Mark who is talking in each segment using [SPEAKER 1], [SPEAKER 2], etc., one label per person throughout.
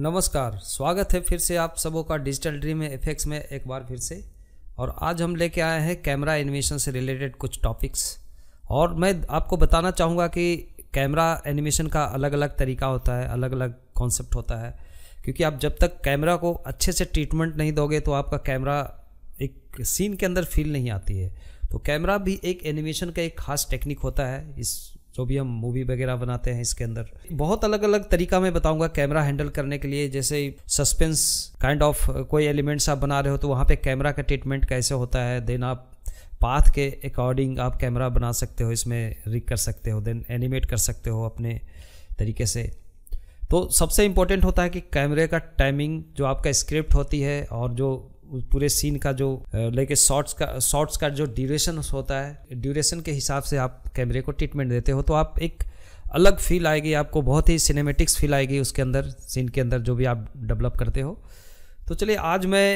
[SPEAKER 1] नमस्कार स्वागत है फिर से आप सबों का डिजिटल ड्रीम इफेक्ट्स में एक बार फिर से और आज हम लेके आए हैं कैमरा एनिमेशन से रिलेटेड कुछ टॉपिक्स और मैं आपको बताना चाहूँगा कि कैमरा एनिमेशन का अलग अलग तरीका होता है अलग अलग कॉन्सेप्ट होता है क्योंकि आप जब तक कैमरा को अच्छे से ट्रीटमेंट नहीं दोगे तो आपका कैमरा एक सीन के अंदर फील नहीं आती है तो कैमरा भी एक एनिमेशन का एक खास टेक्निक होता है इस जो भी हम मूवी वगैरह बनाते हैं इसके अंदर बहुत अलग अलग तरीका मैं बताऊंगा कैमरा हैंडल करने के लिए जैसे सस्पेंस काइंड ऑफ कोई एलिमेंट्स आप बना रहे हो तो वहाँ पे कैमरा का ट्रीटमेंट कैसे होता है देन आप पाथ के अकॉर्डिंग आप कैमरा बना सकते हो इसमें रिक कर सकते हो देन एनिमेट कर सकते हो अपने तरीके से तो सबसे इम्पोर्टेंट होता है कि कैमरे का टाइमिंग जो आपका स्क्रिप्ट होती है और जो उस पूरे सीन का जो लेके शॉर्ट्स का शॉर्ट्स का जो ड्यूरेशन होता है ड्यूरेशन के हिसाब से आप कैमरे को ट्रीटमेंट देते हो तो आप एक अलग फील आएगी आपको बहुत ही सिनेमेटिक्स फील आएगी उसके अंदर सीन के अंदर जो भी आप डेवलप करते हो तो चलिए आज मैं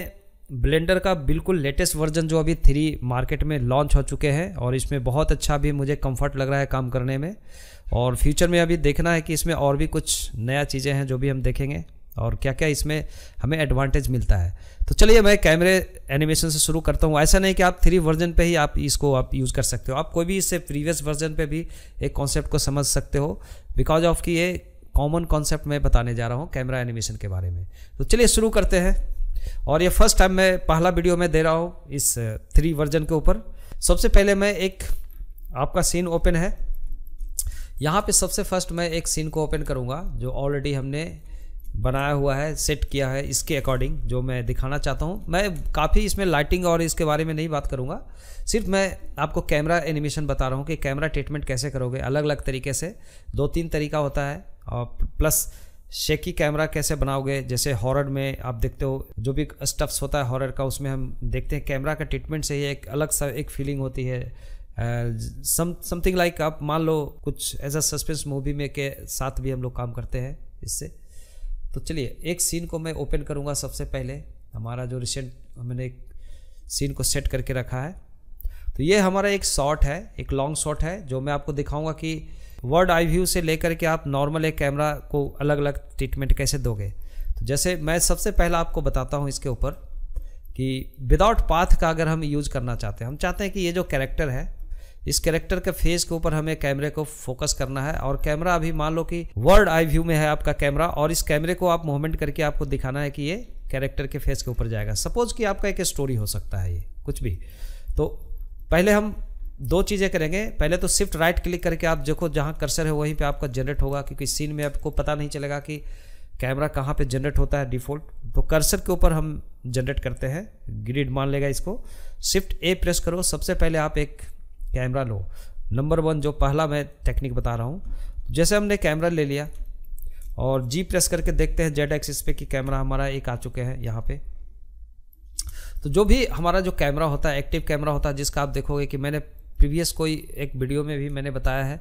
[SPEAKER 1] ब्लेंडर का बिल्कुल लेटेस्ट वर्जन जो अभी थ्री मार्केट में लॉन्च हो चुके हैं और इसमें बहुत अच्छा भी मुझे कंफर्ट लग रहा है काम करने में और फ्यूचर में अभी देखना है कि इसमें और भी कुछ नया चीज़ें हैं जो भी हम देखेंगे और क्या क्या इसमें हमें एडवांटेज मिलता है तो चलिए मैं कैमरे एनिमेशन से शुरू करता हूँ ऐसा नहीं कि आप थ्री वर्जन पे ही आप इसको आप यूज़ कर सकते हो आप कोई भी इससे प्रीवियस वर्जन पे भी एक कॉन्सेप्ट को समझ सकते हो बिकॉज ऑफ कि ये कॉमन कॉन्सेप्ट मैं बताने जा रहा हूँ कैमरा एनिमेशन के बारे में तो चलिए शुरू करते हैं और ये फर्स्ट टाइम मैं पहला वीडियो मैं दे रहा हूँ इस थ्री वर्जन के ऊपर सबसे पहले मैं एक आपका सीन ओपन है यहाँ पे सबसे फर्स्ट मैं एक सीन को ओपन करूँगा जो ऑलरेडी हमने बनाया हुआ है सेट किया है इसके अकॉर्डिंग जो मैं दिखाना चाहता हूँ मैं काफ़ी इसमें लाइटिंग और इसके बारे में नहीं बात करूँगा सिर्फ मैं आपको कैमरा एनिमेशन बता रहा हूँ कि कैमरा ट्रीटमेंट कैसे करोगे अलग अलग तरीके से दो तीन तरीका होता है और प्लस शेकी कैमरा कैसे बनाओगे जैसे हॉरर में आप देखते हो जो भी स्टफ्स होता है हॉरर का उसमें हम देखते हैं कैमरा का ट्रीटमेंट से ही एक अलग सा एक फीलिंग होती है समथिंग uh, लाइक like आप मान लो कुछ एज अ सस्पेंस मूवी में के साथ भी हम लोग काम करते हैं इससे तो चलिए एक सीन को मैं ओपन करूँगा सबसे पहले हमारा जो रिसेंट मैंने एक सीन को सेट करके रखा है तो ये हमारा एक शॉट है एक लॉन्ग शॉट है जो मैं आपको दिखाऊंगा कि वर्ड आई व्यू से लेकर के आप नॉर्मल एक कैमरा को अलग अलग ट्रीटमेंट कैसे दोगे तो जैसे मैं सबसे पहला आपको बताता हूँ इसके ऊपर कि विदाउट पाथ का अगर हम यूज़ करना चाहते हैं हम चाहते हैं कि ये जो कैरेक्टर है इस कैरेक्टर के फेस के ऊपर हमें कैमरे को फोकस करना है और कैमरा अभी मान लो कि वर्ल्ड आई व्यू में है आपका कैमरा और इस कैमरे को आप मूवमेंट करके आपको दिखाना है कि ये कैरेक्टर के फेस के ऊपर जाएगा सपोज कि आपका एक स्टोरी हो सकता है ये कुछ भी तो पहले हम दो चीज़ें करेंगे पहले तो शिफ्ट राइट क्लिक करके आप देखो जहाँ कर्सर है वहीं पर आपका जनरेट होगा क्योंकि सीन में आपको पता नहीं चलेगा कि कैमरा कहाँ पर जनरेट होता है डिफ़ॉल्ट तो कर्सर के ऊपर हम जनरेट करते हैं ग्रिड मान लेगा इसको शिफ्ट ए प्रेस करो सबसे पहले आप एक कैमरा लो नंबर वन जो पहला मैं टेक्निक बता रहा हूँ जैसे हमने कैमरा ले लिया और जी प्रेस करके देखते हैं जेड एक्सिस पे कि कैमरा हमारा एक आ चुके हैं यहाँ पे तो जो भी हमारा जो कैमरा होता है एक्टिव कैमरा होता है जिसका आप देखोगे कि मैंने प्रीवियस कोई एक वीडियो में भी मैंने बताया है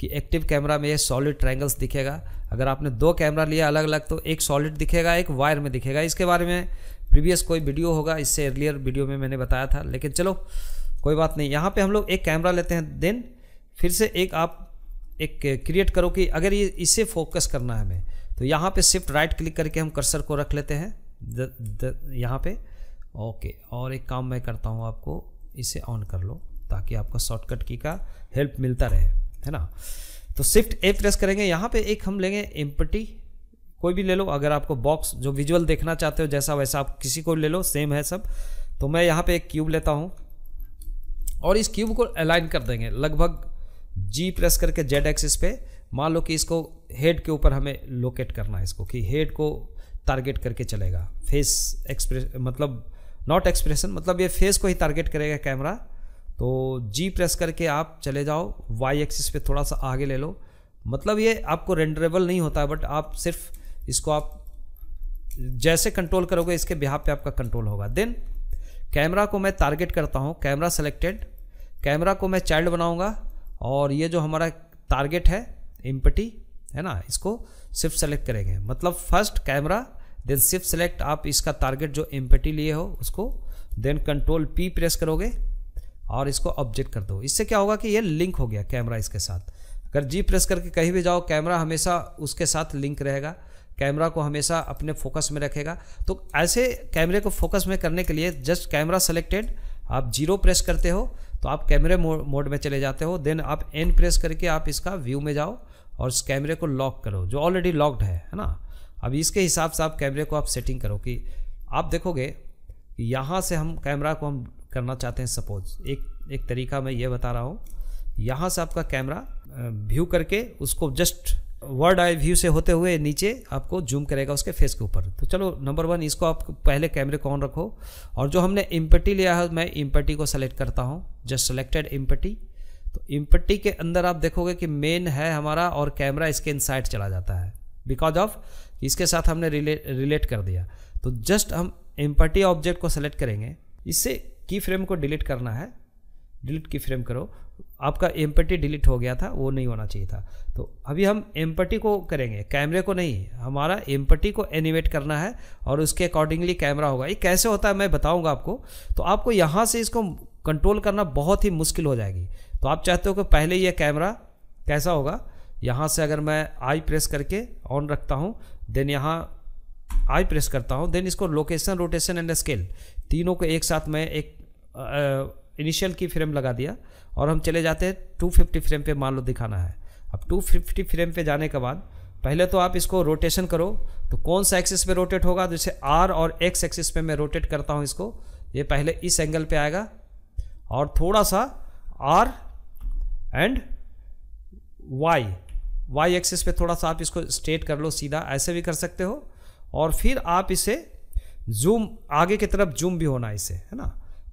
[SPEAKER 1] कि एक्टिव कैमरा में ये सॉलिड ट्रायंगल्स दिखेगा अगर आपने दो कैमरा लिया अलग अलग तो एक सॉलिड दिखेगा एक वायर में दिखेगा इसके बारे में प्रीवियस कोई वीडियो होगा इससे अर्लियर वीडियो में मैंने बताया था लेकिन चलो कोई बात नहीं यहाँ पे हम लोग एक कैमरा लेते हैं देन फिर से एक आप एक क्रिएट करो कि अगर ये इसे फोकस करना है हमें तो यहाँ पे शिफ्ट राइट क्लिक करके हम कर्सर को रख लेते हैं द, द, यहाँ पे ओके और एक काम मैं करता हूँ आपको इसे ऑन कर लो ताकि आपको शॉर्टकट की का हेल्प मिलता रहे है ना तो शिफ्ट ए प्रेस करेंगे यहाँ पे एक हम लेंगे एम्पटी कोई भी ले लो अगर आपको बॉक्स जो विजुअल देखना चाहते हो जैसा वैसा आप किसी को ले लो सेम है सब तो मैं यहाँ पे एक क्यूब लेता हूँ और इस क्यूब को अलाइन कर देंगे लगभग जी प्रेस करके जेड एक्सिस पे मान लो कि इसको हेड के ऊपर हमें लोकेट करना है इसको कि हेड को टारगेट करके चलेगा फेस एक्सप्रेस मतलब नॉट एक्सप्रेशन मतलब ये फेस को ही टारगेट करेगा कैमरा तो जी प्रेस करके आप चले जाओ वाई एक्सिस पे थोड़ा सा आगे ले लो मतलब ये आपको रेंडरेबल नहीं होता है बट आप सिर्फ इसको आप जैसे कंट्रोल करोगे इसके बिहार पे आपका कंट्रोल होगा देन कैमरा को मैं टारगेट करता हूँ कैमरा सेलेक्टेड कैमरा को मैं चाइल्ड बनाऊँगा और ये जो हमारा टारगेट है इम्पटी है ना इसको शिफ्ट सेलेक्ट करेंगे मतलब first camera then shift select आप इसका टारगेट जो एम्पटी लिए हो उसको देन कंट्रोल पी प्रेस करोगे और इसको ऑब्जेक्ट कर दो इससे क्या होगा कि ये लिंक हो गया कैमरा इसके साथ अगर जी प्रेस करके कहीं भी जाओ कैमरा हमेशा उसके साथ लिंक रहेगा कैमरा को हमेशा अपने फोकस में रखेगा तो ऐसे कैमरे को फोकस में करने के लिए जस्ट कैमरा सेलेक्टेड आप जीरो प्रेस करते हो तो आप कैमरे मोड में चले जाते हो देन आप एन प्रेस करके आप इसका व्यू में जाओ और इस कैमरे को लॉक करो जो ऑलरेडी लॉक्ड है है ना अब इसके हिसाब से आप कैमरे को आप सेटिंग करो कि आप देखोगे यहाँ से हम कैमरा को हम करना चाहते हैं सपोज एक एक तरीका मैं ये बता रहा हूँ यहाँ से आपका कैमरा व्यू करके उसको जस्ट वर्ड आई व्यू से होते हुए नीचे आपको जूम करेगा उसके फेस के ऊपर तो चलो नंबर वन इसको आप पहले कैमरे को ऑन रखो और जो हमने इम्पट्टी लिया है मैं इम्पट्टी को सेलेक्ट करता हूँ जस्ट सेलेक्टेड इम्पट्टी तो इम्पट्टी के अंदर आप देखोगे कि मेन है हमारा और कैमरा इसके इनसाइड चला जाता है बिकॉज ऑफ इसके साथ हमने रिले रिलेट कर दिया तो जस्ट हम इम्पट्टी ऑब्जेक्ट को सेलेक्ट करेंगे इससे की फ्रेम को डिलीट करना है डिलीट की फ्रेम करो आपका एम्पटी डिलीट हो गया था वो नहीं होना चाहिए था तो अभी हम एम्पटी को करेंगे कैमरे को नहीं हमारा एम्पटी को एनिमेट करना है और उसके अकॉर्डिंगली कैमरा होगा ये कैसे होता है मैं बताऊंगा आपको तो आपको यहाँ से इसको कंट्रोल करना बहुत ही मुश्किल हो जाएगी तो आप चाहते हो कि पहले यह कैमरा कैसा होगा यहाँ से अगर मैं आई प्रेस करके ऑन रखता हूँ देन यहाँ आई प्रेस करता हूँ देन इसको लोकेशन रोटेशन एंड स्केल तीनों को एक साथ मैं एक आ, आ, इनिशियल की फ्रेम लगा दिया और हम चले जाते हैं 250 फ्रेम पे मान लो दिखाना है अब 250 फ्रेम पे जाने के बाद पहले तो आप इसको रोटेशन करो तो कौन सा एक्सिस पे रोटेट होगा जैसे तो आर और एक्स एक्सिस पे मैं रोटेट करता हूँ इसको ये पहले इस एंगल पे आएगा और थोड़ा सा R and Y Y axis पे थोड़ा सा आप इसको स्ट्रेट कर लो सीधा ऐसे भी कर सकते हो और फिर आप इसे जूम आगे की तरफ जूम भी होना इसे है ना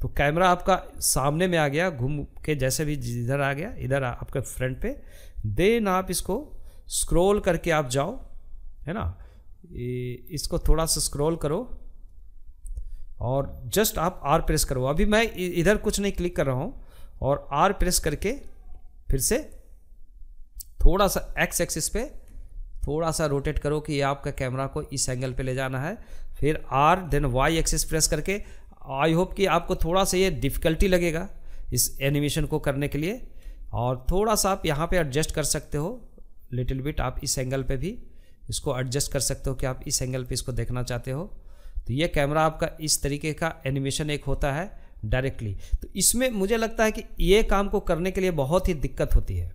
[SPEAKER 1] तो कैमरा आपका सामने में आ गया घूम के जैसे भी इधर आ गया इधर आपके फ्रंट पे देन आप इसको स्क्रॉल करके आप जाओ है ना इसको थोड़ा सा स्क्रॉल करो और जस्ट आप आर प्रेस करो अभी मैं इधर कुछ नहीं क्लिक कर रहा हूँ और आर प्रेस करके फिर से थोड़ा सा एक्स एक्सिस पे थोड़ा सा रोटेट करो कि ये आपका कैमरा को इस एंगल पे ले जाना है फिर R then Y axis press करके आई होप कि आपको थोड़ा सा ये डिफ़िकल्टी लगेगा इस एनिमेशन को करने के लिए और थोड़ा सा आप यहाँ पे एडजस्ट कर सकते हो लिटिल बिट आप इस एंगल पे भी इसको एडजस्ट कर सकते हो कि आप इस एंगल पे इसको देखना चाहते हो तो ये कैमरा आपका इस तरीके का एनिमेशन एक होता है डायरेक्टली तो इसमें मुझे लगता है कि ये काम को करने के लिए बहुत ही दिक्कत होती है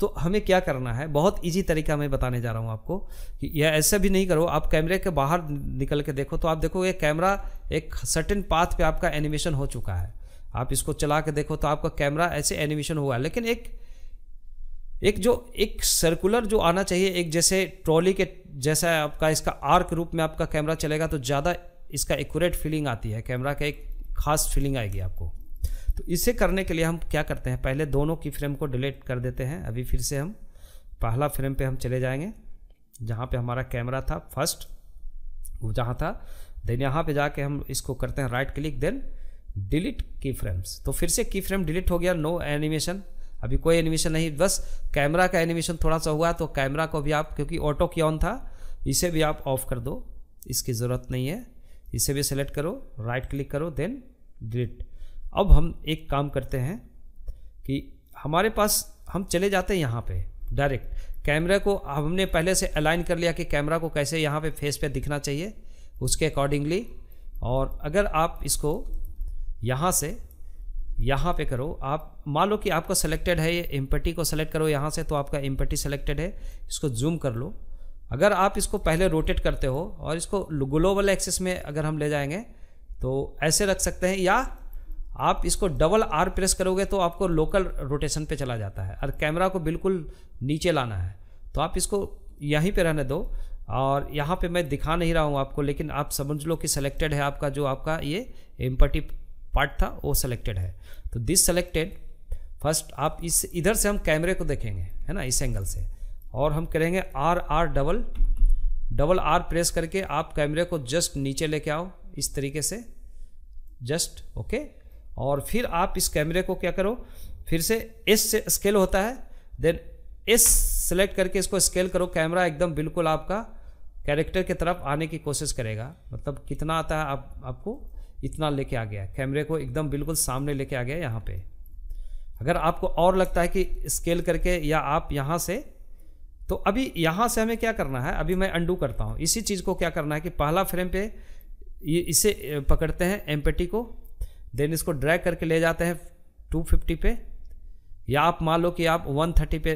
[SPEAKER 1] तो हमें क्या करना है बहुत ईजी तरीका मैं बताने जा रहा हूँ आपको कि यह ऐसे भी नहीं करो आप कैमरे के बाहर निकल के देखो तो आप देखो ये कैमरा एक सर्टेन पाथ पे आपका एनिमेशन हो चुका है आप इसको चला के देखो तो आपका कैमरा ऐसे एनिमेशन हुआ है लेकिन एक एक जो एक सर्कुलर जो आना चाहिए एक जैसे ट्रॉली के जैसा आपका इसका आर्क रूप में आपका कैमरा चलेगा तो ज़्यादा इसका एक्यूरेट फीलिंग आती है कैमरा का एक खास फीलिंग आएगी आपको तो इसे करने के लिए हम क्या करते हैं पहले दोनों की फ्रेम को डिलीट कर देते हैं अभी फिर से हम पहला फ्रेम पे हम चले जाएंगे जहाँ पे हमारा कैमरा था फर्स्ट वो जहाँ था देन यहाँ पे जाके हम इसको करते हैं right click then delete keyframes तो फिर से की फ्रेम डिलीट हो गया नो एनिमेशन अभी कोई एनिमेशन नहीं बस कैमरा का एनिमेशन थोड़ा सा हुआ तो कैमरा को भी आप क्योंकि ऑटो की ऑन था इसे भी आप ऑफ कर दो इसकी ज़रूरत नहीं है इसे भी सेलेक्ट करो राइट क्लिक करो देन डिलीट अब हम एक काम करते हैं कि हमारे पास हम चले जाते हैं यहाँ पे डायरेक्ट कैमरा को हमने पहले से अलाइन कर लिया कि कैमरा को कैसे यहाँ पे फेस पे दिखना चाहिए उसके अकॉर्डिंगली और अगर आप इसको यहाँ से यहाँ पे करो आप मान लो कि आपका सेलेक्टेड है ये एम्पटी को सेलेक्ट करो यहाँ से तो आपका एम्पटी सेलेक्टेड है इसको जूम कर लो अगर आप इसको पहले रोटेट करते हो और इसको ग्लोबल एक्सिस में अगर हम ले जाएंगे तो ऐसे रख सकते हैं या आप इसको डबल आर प्रेस करोगे तो आपको लोकल रोटेशन पे चला जाता है और कैमरा को बिल्कुल नीचे लाना है तो आप इसको यहीं पे रहने दो और यहाँ पे मैं दिखा नहीं रहा हूँ आपको लेकिन आप समझ लो कि सेलेक्टेड है आपका जो आपका ये एम्पटी पार्ट था वो सेलेक्टेड है तो दिस सेलेक्टेड फर्स्ट आप इस इधर से हम कैमरे को देखेंगे है ना इस एंगल से और हम करेंगे R R double double R press करके आप कैमरे को जस्ट नीचे लेके आओ इस तरीके से जस्ट ओके okay? और फिर आप इस कैमरे को क्या करो फिर से एस से स्केल होता है देन एस सेलेक्ट करके इसको स्केल करो कैमरा एकदम बिल्कुल आपका कैरेक्टर की तरफ आने की कोशिश करेगा मतलब कितना आता है आप आपको इतना लेके आ गया कैमरे को एकदम बिल्कुल सामने लेके आ गया यहाँ पे अगर आपको और लगता है कि स्केल करके या आप यहाँ से तो अभी यहाँ से हमें क्या करना है अभी मैं अंडू करता हूँ इसी चीज़ को क्या करना है कि पहला फ्रेम पे ये इसे पकड़ते हैं एम्पेटी को देन इसको ड्रैग करके ले जाते हैं 250 पे या आप मान लो कि आप 130 पे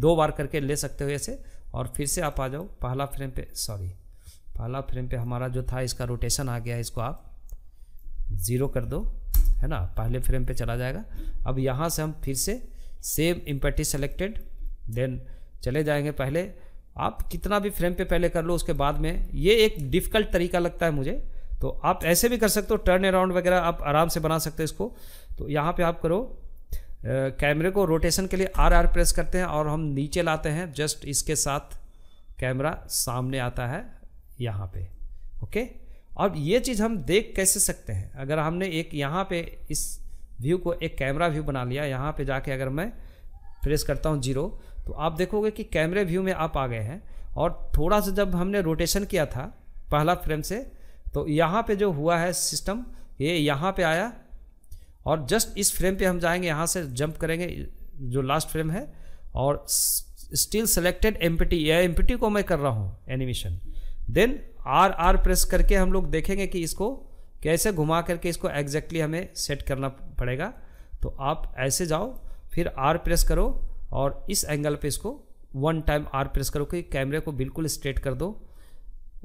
[SPEAKER 1] दो बार करके ले सकते हो ऐसे और फिर से आप आ जाओ पहला फ्रेम पे सॉरी पहला फ्रेम पे हमारा जो था इसका रोटेशन आ गया इसको आप ज़ीरो कर दो है ना पहले फ्रेम पे चला जाएगा अब यहाँ से हम फिर से सेम इम्पैटी सेलेक्टेड देन चले जाएंगे पहले आप कितना भी फ्रेम पे पहले कर लो उसके बाद में ये एक डिफ़िकल्ट तरीका लगता है मुझे तो आप ऐसे भी कर सकते हो टर्न अराउंड वगैरह आप आराम से बना सकते हो इसको तो यहाँ पे आप करो कैमरे को रोटेशन के लिए आर आर प्रेस करते हैं और हम नीचे लाते हैं जस्ट इसके साथ कैमरा सामने आता है यहाँ पे ओके अब ये चीज़ हम देख कैसे सकते हैं अगर हमने एक यहाँ पे इस व्यू को एक कैमरा व्यू बना लिया यहाँ पे जाके अगर मैं प्रेस करता हूँ जीरो तो आप देखोगे कि कैमरे व्यू में आप आ गए हैं और थोड़ा सा जब हमने रोटेशन किया था पहला फ्रेम से तो यहाँ पे जो हुआ है सिस्टम ये यहाँ पे आया और जस्ट इस फ्रेम पे हम जाएंगे यहाँ से जंप करेंगे जो लास्ट फ्रेम है और स्टिल सेलेक्टेड एम या टी को मैं कर रहा हूँ animation then R R press करके हम लोग देखेंगे कि इसको कैसे घुमा करके इसको एग्जैक्टली हमें सेट करना पड़ेगा तो आप ऐसे जाओ फिर आर प्रेस करो और इस एंगल पे इसको वन टाइम आर प्रेस करो कि कैमरे को बिल्कुल स्ट्रेट कर दो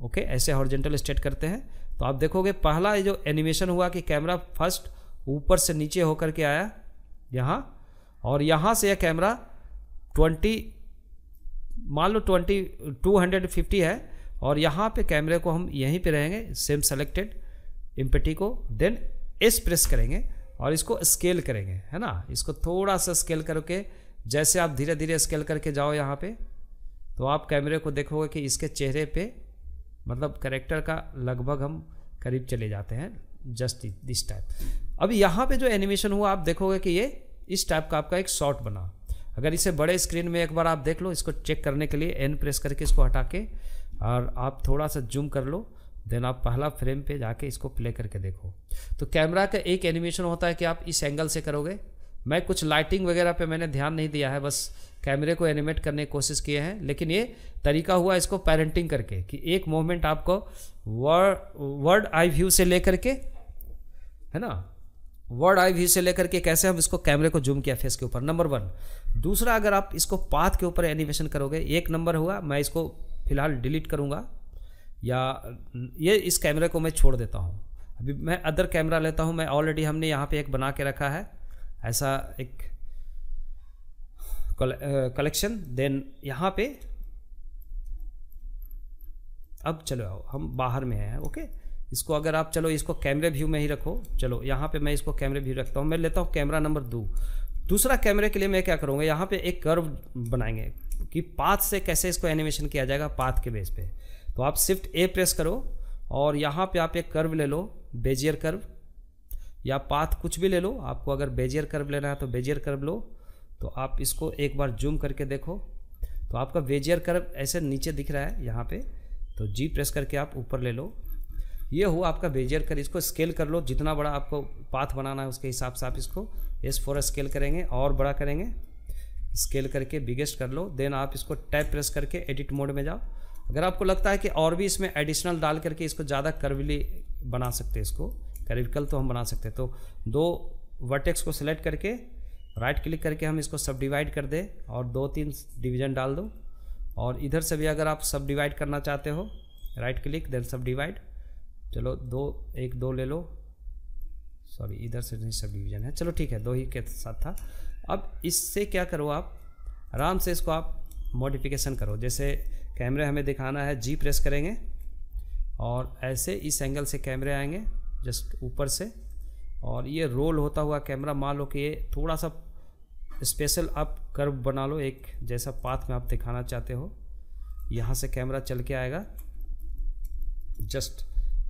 [SPEAKER 1] ओके ऐसे हॉर्जेंटल स्टेट करते हैं तो आप देखोगे पहला जो एनिमेशन हुआ कि कैमरा फर्स्ट ऊपर से नीचे होकर के आया यहाँ और यहाँ से यह कैमरा ट्वेंटी मान लो ट्वेंटी टू हंड्रेड फिफ्टी है और यहाँ पे कैमरे को हम यहीं पे रहेंगे सेम सेलेक्टेड इम्पटी को देन एस प्रेस करेंगे और इसको स्केल करेंगे है ना इसको थोड़ा सा स्केल करके जैसे आप धीरे धीरे स्केल करके जाओ यहाँ पे तो आप कैमरे को देखोगे कि इसके चेहरे पे मतलब करेक्टर का लगभग हम करीब चले जाते हैं जस्ट दिस टाइप अब यहाँ पे जो एनिमेशन हुआ आप देखोगे कि ये इस टाइप का आपका एक शॉट बना अगर इसे बड़े स्क्रीन में एक बार आप देख लो इसको चेक करने के लिए एन प्रेस करके इसको हटा के और आप थोड़ा सा जूम कर लो देन आप पहला फ्रेम पे जाके इसको प्ले करके देखो तो कैमरा का एक एनिमेशन होता है कि आप इस एंगल से करोगे मैं कुछ लाइटिंग वगैरह पे मैंने ध्यान नहीं दिया है बस कैमरे को एनिमेट करने की कोशिश किए हैं लेकिन ये तरीका हुआ इसको पेरेंटिंग करके कि एक मोमेंट आपको वर्ड आई व्यू से लेकर के है ना वर्ड आई व्यू से लेकर के कैसे हम इसको कैमरे को जूम किया फेस के ऊपर नंबर वन दूसरा अगर आप इसको पाथ के ऊपर एनिमेशन करोगे एक नंबर हुआ मैं इसको फिलहाल डिलीट करूँगा या ये इस कैमरे को मैं छोड़ देता हूँ अभी मैं अदर कैमरा लेता हूँ मैं ऑलरेडी हमने यहाँ पे एक बना के रखा है ऐसा एक कलेक्शन देन यहाँ पे अब चलो आओ हम बाहर में हैं ओके इसको अगर आप चलो इसको कैमरे व्यू में ही रखो चलो यहाँ पे मैं इसको कैमरे व्यू रखता हूँ मैं लेता हूँ कैमरा नंबर दो दूसरा कैमरे के लिए मैं क्या करूँगा यहाँ पे एक कर्व बनाएंगे कि पाथ से कैसे इसको एनिमेशन किया जाएगा पाथ के बेस पे तो आप शिफ्ट ए प्रेस करो और यहाँ पे आप एक कर्व ले लो बेजियर कर्व या पाथ कुछ भी ले लो आपको अगर बेजियर कर्व लेना है तो बेजियर कर्व लो तो आप इसको एक बार जूम करके देखो तो आपका बेजियर कर्व ऐसे नीचे दिख रहा है यहाँ पे तो जी प्रेस करके आप ऊपर ले लो ये हो आपका बेजियर कर्व इसको स्केल कर लो जितना बड़ा आपको पाथ बनाना है उसके हिसाब से आप इसको एस फोर स्केल करेंगे और बड़ा करेंगे स्केल करके बिगेस्ट कर लो देन आप इसको टैप प्रेस करके एडिट मोड में जाओ अगर आपको लगता है कि और भी इसमें एडिशनल डाल करके इसको ज़्यादा कर्वली बना सकते हैं इसको करेविकल तो हम बना सकते हैं तो दो वर्टेक्स को सिलेक्ट करके राइट क्लिक करके हम इसको सब डिवाइड कर दें और दो तीन डिवीजन डाल दो और इधर से भी अगर आप सब डिवाइड करना चाहते हो right click then subdivide चलो दो एक दो ले लो सॉरी इधर से नहीं सब डिवीजन है चलो ठीक है दो ही के साथ था अब इससे क्या करो आप आराम से इसको आप मॉडिफिकेशन करो जैसे कैमरे हमें दिखाना है जी प्रेस करेंगे और ऐसे इस एंगल से कैमरे आएंगे जस्ट ऊपर से और ये रोल होता हुआ कैमरा मान लो कि ये थोड़ा सा स्पेशल आप कर्व बना लो एक जैसा पाथ में आप दिखाना चाहते हो यहाँ से कैमरा चल के आएगा जस्ट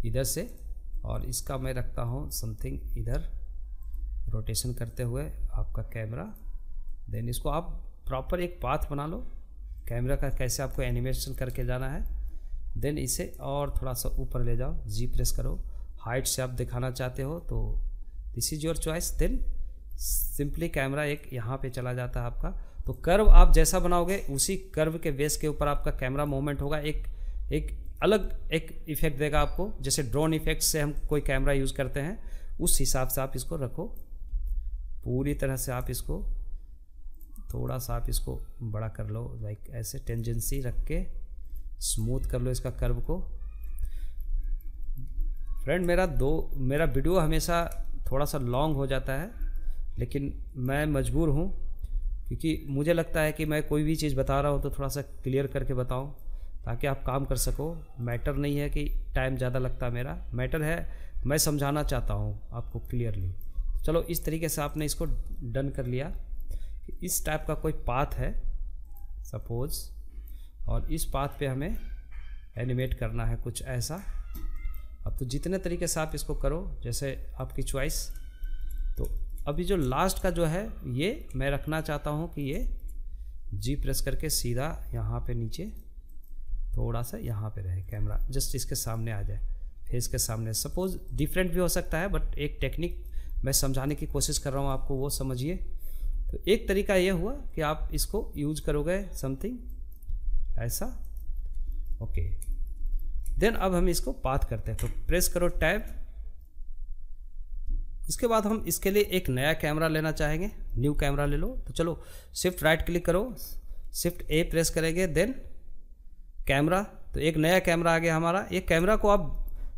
[SPEAKER 1] इधर से और इसका मैं रखता हूँ समथिंग इधर रोटेशन करते हुए आपका कैमरा देन इसको आप प्रॉपर एक पाथ बना लो कैमरा का कैसे आपको एनिमेशन करके जाना है देन इसे और थोड़ा सा ऊपर ले जाओ जी प्रेस करो हाइट से आप दिखाना चाहते हो तो this is your choice then simply camera एक यहाँ पे चला जाता है आपका तो कर्व आप जैसा बनाओगे उसी कर्व के बेस के ऊपर आपका कैमरा मोमेंट होगा एक एक अलग एक इफेक्ट देगा आपको जैसे ड्रोन इफेक्ट से हम कोई कैमरा यूज़ करते हैं उस हिसाब से आप इसको रखो पूरी तरह से आप इसको थोड़ा सा आप इसको बड़ा कर लो लाइक ऐसे टेंजेंसी रख के स्मूथ कर लो इसका कर्व को फ्रेंड मेरा दो मेरा वीडियो हमेशा थोड़ा सा लॉन्ग हो जाता है लेकिन मैं मजबूर हूँ क्योंकि मुझे लगता है कि मैं कोई भी चीज़ बता रहा हूँ तो थोड़ा सा क्लियर करके बताऊँ ताकि आप काम कर सको मैटर नहीं है कि टाइम ज़्यादा लगता मेरा मैटर है मैं समझाना चाहता हूँ आपको क्लियरली चलो इस तरीके से आपने इसको डन कर लिया इस टाइप का कोई पाथ है सपोज़ और इस पाथ पे हमें एनिमेट करना है कुछ ऐसा अब तो जितने तरीके से आप इसको करो जैसे आपकी चॉइस तो अभी जो लास्ट का जो है ये मैं रखना चाहता हूँ कि ये जी प्रेस करके सीधा यहाँ पे नीचे थोड़ा सा यहाँ पे रहे कैमरा जस्ट इसके सामने आ जाए फेस के सामने सपोज डिफरेंट भी हो सकता है बट एक टेक्निक मैं समझाने की कोशिश कर रहा हूँ आपको वो समझिए तो एक तरीका ये हुआ कि आप इसको यूज करोगे समथिंग ऐसा ओके देन अब हम इसको पाथ करते हैं तो प्रेस करो टैब इसके बाद हम इसके लिए एक नया कैमरा लेना चाहेंगे न्यू कैमरा ले लो तो चलो शिफ्ट राइट क्लिक करो शिफ्ट ए प्रेस करेंगे देन कैमरा तो एक नया कैमरा आ गया हमारा ये कैमरा को आप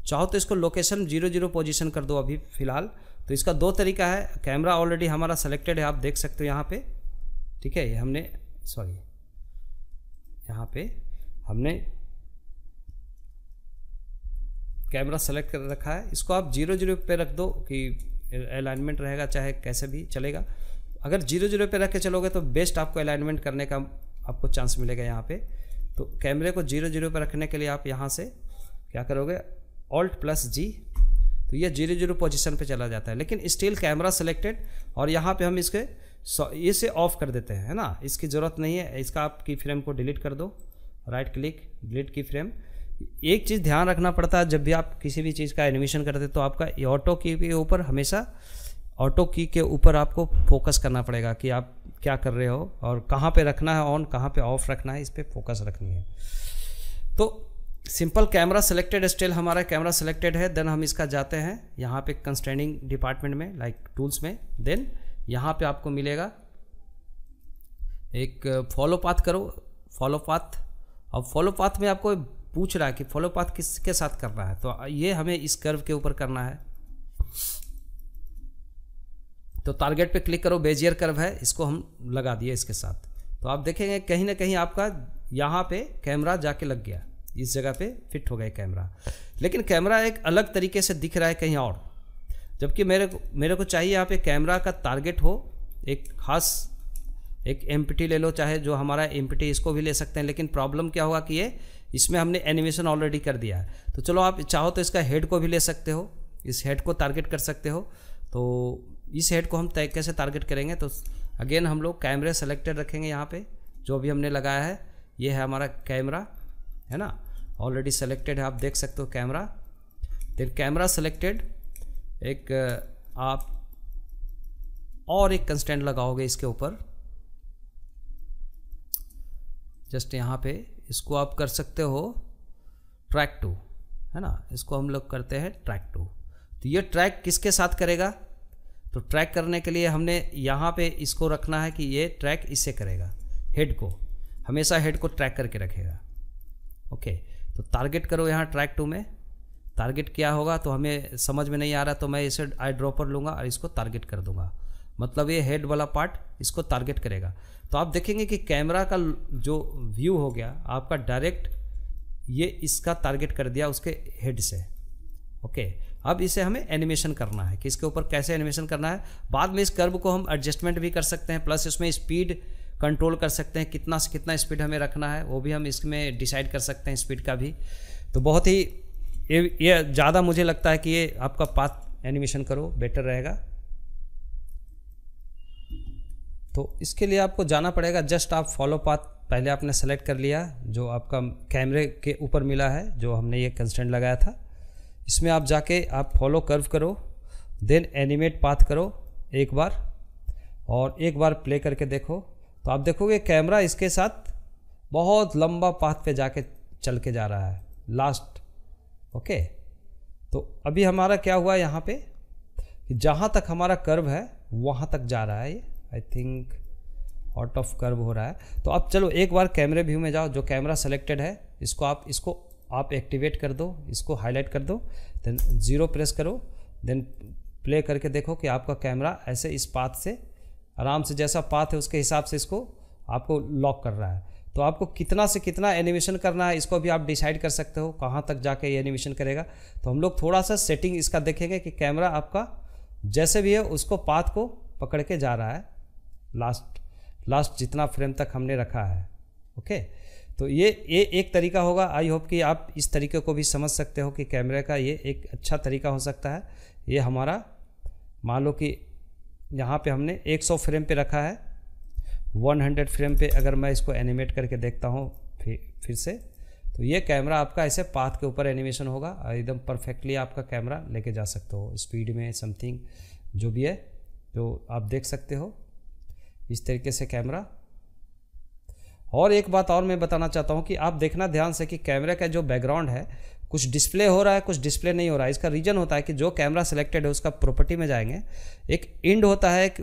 [SPEAKER 1] चाहो तो इसको लोकेशन जीरो जीरो पोजिशन कर दो अभी फ़िलहाल तो इसका दो तरीका है कैमरा ऑलरेडी हमारा सेलेक्टेड है आप देख सकते हो यहाँ पे ठीक है हमने सॉरी यहाँ पे हमने कैमरा सेलेक्ट कर रखा है इसको आप जीरो जीरो पे रख दो कि अलाइनमेंट रहेगा चाहे कैसे भी चलेगा अगर जीरो जीरो पे रख के चलोगे तो बेस्ट आपको अलाइनमेंट करने का आपको चांस मिलेगा यहाँ पे तो कैमरे को जीरो जीरो पे रखने के लिए आप यहाँ से क्या करोगे ऑल्ट प्लस जी तो ये जीरो जीरो पोजिशन पर चला जाता है लेकिन स्टिल कैमरा सेलेक्टेड और यहाँ पर हम इसके इसे ऑफ कर देते हैं है ना इसकी ज़रूरत नहीं है इसका आप की फ्रेम को डिलीट कर दो right click delete keyframe एक चीज़ ध्यान रखना पड़ता है जब भी आप किसी भी चीज़ का एनिमेशन करते तो आपका ऑटो की के ऊपर हमेशा ऑटो की के ऊपर आपको फोकस करना पड़ेगा कि आप क्या कर रहे हो और कहाँ पे रखना है ऑन कहाँ पे ऑफ रखना है इस पर फोकस रखनी है तो सिंपल कैमरा सेलेक्टेड स्टिल हमारा कैमरा सेलेक्टेड है देन हम इसका जाते हैं यहाँ पे कंस्टेंडिंग डिपार्टमेंट में लाइक like टूल्स में देन यहाँ पे आपको मिलेगा एक फॉलो पाथ करो फॉलो पाथ अब फॉलो पाथ में आपको पूछ रहा है कि फॉलो पाथ किसके साथ कर रहा है तो ये हमें इस कर्व के ऊपर करना है तो टारगेट पे क्लिक करो बेजियर कर्व है इसको हम लगा दिए इसके साथ तो आप देखेंगे कहीं ना कहीं आपका यहाँ पे कैमरा जाके लग गया इस जगह पे फिट हो गया कैमरा लेकिन कैमरा एक अलग तरीके से दिख रहा है कहीं और जबकि मेरे को मेरे को चाहिए यहाँ पे कैमरा का टारगेट हो एक खास एक एम ले लो चाहे जो हमारा एम इसको भी ले सकते हैं लेकिन प्रॉब्लम क्या होगा कि ये इसमें हमने एनिमेशन ऑलरेडी कर दिया है तो चलो आप चाहो तो इसका हेड को भी ले सकते हो इस हेड को टारगेट कर सकते हो तो इस हेड को हम तय कैसे टारगेट करेंगे तो अगेन हम लोग कैमरे सेलेक्टेड रखेंगे यहाँ पे जो भी हमने लगाया है ये है हमारा कैमरा है ना ऑलरेडी सेलेक्टेड है आप देख सकते हो कैमरा देन कैमरा सेलेक्टेड एक आप और एक कंस्टेंट लगाओगे इसके ऊपर जस्ट यहाँ पे इसको आप कर सकते हो ट्रैक टू है ना इसको हम लोग करते हैं ट्रैक टू तो ये ट्रैक किसके साथ करेगा तो ट्रैक करने के लिए हमने यहाँ पे इसको रखना है कि ये ट्रैक इसे करेगा हेड को हमेशा हेड को ट्रैक करके रखेगा ओके तो टारगेट करो यहाँ ट्रैक टू में टारगेट क्या होगा तो हमें समझ में नहीं आ रहा तो मैं इसे आई ड्रॉपर लूँगा और इसको टारगेट कर दूँगा मतलब ये हेड वाला पार्ट इसको टारगेट करेगा तो आप देखेंगे कि कैमरा का जो व्यू हो गया आपका डायरेक्ट ये इसका टारगेट कर दिया उसके हेड से ओके अब इसे हमें एनिमेशन करना है कि इसके ऊपर कैसे एनिमेशन करना है बाद में इस कर्व को हम एडजस्टमेंट भी कर सकते हैं प्लस इसमें स्पीड कंट्रोल कर सकते हैं कितना से कितना स्पीड हमें रखना है वो भी हम इसमें डिसाइड कर सकते हैं स्पीड का भी तो बहुत ही ये, ये ज़्यादा मुझे लगता है कि ये आपका पाथ एनिमेशन करो बेटर रहेगा तो इसके लिए आपको जाना पड़ेगा जस्ट आप फॉलो पाथ पहले आपने सेलेक्ट कर लिया जो आपका कैमरे के ऊपर मिला है जो हमने ये कंस्टेंट लगाया था इसमें आप जाके आप फॉलो कर्व करो देन एनिमेट पाथ करो एक बार और एक बार प्ले करके देखो तो आप देखोगे कैमरा इसके साथ बहुत लंबा पाथ पे जाके चल के जा रहा है लास्ट ओके तो अभी हमारा क्या हुआ यहाँ पे कि जहाँ तक हमारा कर्व है वहाँ तक जा रहा है ये I think out of curve हो रहा है तो अब चलो एक बार कैमरे व्यू में जाओ जो कैमरा सेलेक्टेड है इसको आप इसको आप एक्टिवेट कर दो इसको हाईलाइट कर दो देन ज़ीरो प्रेस करो देन प्ले करके देखो कि आपका कैमरा ऐसे इस पाथ से आराम से जैसा पाथ है उसके हिसाब से इसको आपको लॉक कर रहा है तो आपको कितना से कितना एनिमेशन करना है इसको भी आप डिसाइड कर सकते हो कहाँ तक जाके ये एनिमेशन करेगा तो हम लोग थोड़ा सा सेटिंग इसका देखेंगे कि कैमरा आपका जैसे भी है उसको पाथ को पकड़ के जा रहा है लास्ट लास्ट जितना फ्रेम तक हमने रखा है ओके तो ये ये एक तरीका होगा आई होप कि आप इस तरीके को भी समझ सकते हो कि कैमरे का ये एक अच्छा तरीका हो सकता है ये हमारा मान लो कि यहाँ पे हमने 100 फ्रेम पे रखा है 100 फ्रेम पे अगर मैं इसको एनिमेट करके देखता हूँ फिर फिर से तो ये कैमरा आपका ऐसे पाथ के ऊपर एनिमेशन होगा एकदम परफेक्टली आपका कैमरा लेके जा सकते हो स्पीड में समथिंग जो भी है तो आप देख सकते हो इस तरीके से कैमरा और एक बात और मैं बताना चाहता हूँ कि आप देखना ध्यान से कि कैमरे का जो बैकग्राउंड है कुछ डिस्प्ले हो रहा है कुछ डिस्प्ले नहीं हो रहा है इसका रीज़न होता है कि जो कैमरा सिलेक्टेड है उसका प्रॉपर्टी में जाएंगे एक इंड होता है एक,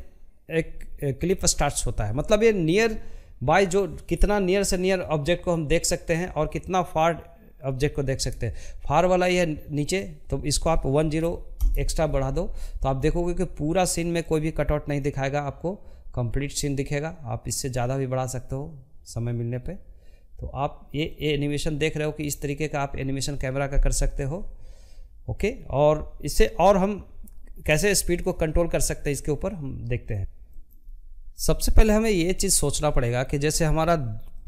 [SPEAKER 1] एक क्लिप स्टार्ट्स होता है मतलब ये नियर बाय जो कितना नियर से नियर ऑब्जेक्ट को हम देख सकते हैं और कितना फार ऑब्जेक्ट को देख सकते हैं फार वाला ये नीचे तो इसको आप वन जीरो एक्स्ट्रा बढ़ा दो तो आप देखोगे कि पूरा सीन में कोई भी कटआउट नहीं दिखाएगा आपको कंप्लीट सीन दिखेगा आप इससे ज़्यादा भी बढ़ा सकते हो समय मिलने पे तो आप ये ये एनिमेशन देख रहे हो कि इस तरीके का आप एनिमेशन कैमरा का कर सकते हो ओके और इससे और हम कैसे स्पीड को कंट्रोल कर सकते हैं इसके ऊपर हम देखते हैं सबसे पहले हमें ये चीज़ सोचना पड़ेगा कि जैसे हमारा